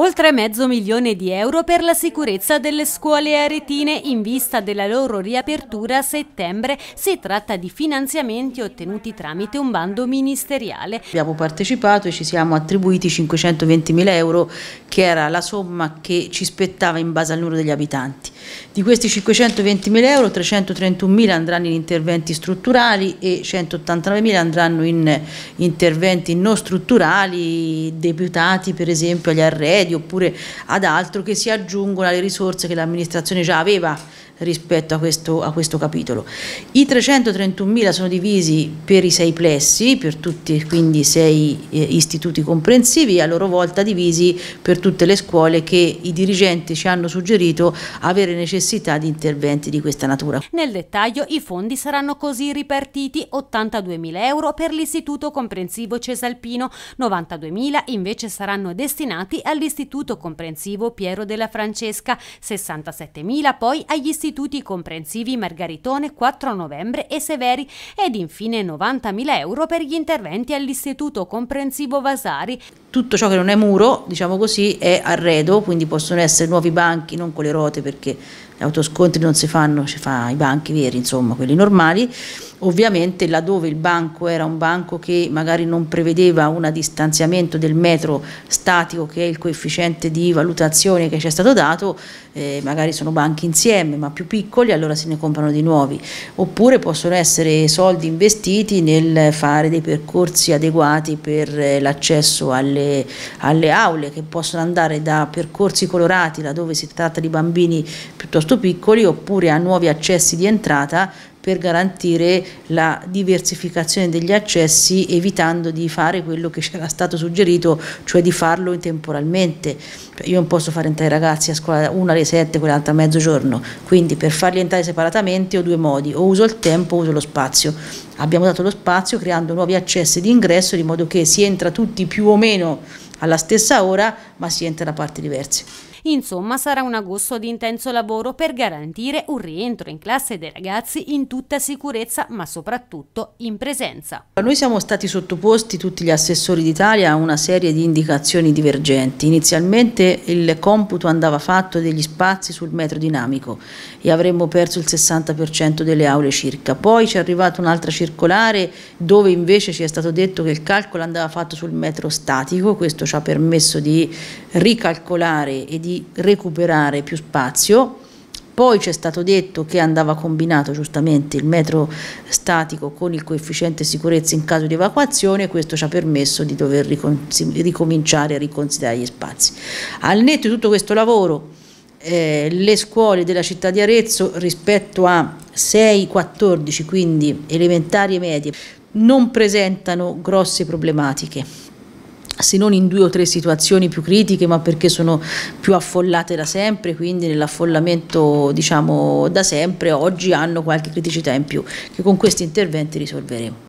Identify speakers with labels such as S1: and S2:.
S1: Oltre mezzo milione di euro per la sicurezza delle scuole aretine in vista della loro riapertura a settembre. Si tratta di finanziamenti ottenuti tramite un bando ministeriale.
S2: Abbiamo partecipato e ci siamo attribuiti 520.000 euro che era la somma che ci spettava in base al numero degli abitanti. Di questi 520.000 euro 331.000 andranno in interventi strutturali e 189.000 andranno in interventi non strutturali, deputati per esempio agli arredi oppure ad altro che si aggiungono alle risorse che l'amministrazione già aveva rispetto a questo, a questo capitolo. I 331.000 sono divisi per i sei plessi, per tutti quindi sei eh, istituti comprensivi, a loro volta divisi per tutte le scuole che i dirigenti ci hanno suggerito avere necessità di interventi di questa natura.
S1: Nel dettaglio i fondi saranno così ripartiti 82.000 euro per l'Istituto Comprensivo Cesalpino, 92.000 invece saranno destinati all'Istituto Comprensivo Piero della Francesca, 67.000 poi agli istituti istituti comprensivi Margaritone 4 novembre e Severi ed infine 90.000 euro per gli interventi all'istituto comprensivo Vasari.
S2: Tutto ciò che non è muro, diciamo così, è arredo, quindi possono essere nuovi banchi, non con le rote perché autoscontri non si fanno, si fa i banchi veri, insomma, quelli normali. Ovviamente laddove il banco era un banco che magari non prevedeva un distanziamento del metro statico che è il coefficiente di valutazione che ci è stato dato, eh, magari sono banchi insieme ma più piccoli, allora se ne comprano di nuovi. Oppure possono essere soldi investiti nel fare dei percorsi adeguati per eh, l'accesso alle, alle aule che possono andare da percorsi colorati laddove si tratta di bambini piuttosto piuttosto piccoli oppure a nuovi accessi di entrata per garantire la diversificazione degli accessi evitando di fare quello che c'era stato suggerito, cioè di farlo temporalmente. Io non posso fare entrare i ragazzi a scuola una alle 7 quell'altra a mezzogiorno, quindi per farli entrare separatamente ho due modi, o uso il tempo o uso lo spazio. Abbiamo dato lo spazio creando nuovi accessi di ingresso di modo che si entra tutti più o meno alla stessa ora, ma si entra da parti diverse.
S1: Insomma, sarà un agosto di intenso lavoro per garantire un rientro in classe dei ragazzi in tutta sicurezza, ma soprattutto in presenza.
S2: Noi siamo stati sottoposti, tutti gli assessori d'Italia, a una serie di indicazioni divergenti. Inizialmente il computo andava fatto degli spazi sul metro dinamico e avremmo perso il 60% delle aule circa. Poi ci è arrivata un'altra circolare dove invece ci è stato detto che il calcolo andava fatto sul metro statico, questo ci ha permesso di ricalcolare e di recuperare più spazio, poi c'è stato detto che andava combinato giustamente il metro statico con il coefficiente sicurezza in caso di evacuazione e questo ci ha permesso di dover ricominciare a riconsiderare gli spazi. Al netto di tutto questo lavoro eh, le scuole della città di Arezzo rispetto a 6-14 quindi elementari e medie non presentano grosse problematiche se non in due o tre situazioni più critiche, ma perché sono più affollate da sempre, quindi nell'affollamento diciamo da sempre oggi hanno qualche criticità in più che con questi interventi risolveremo.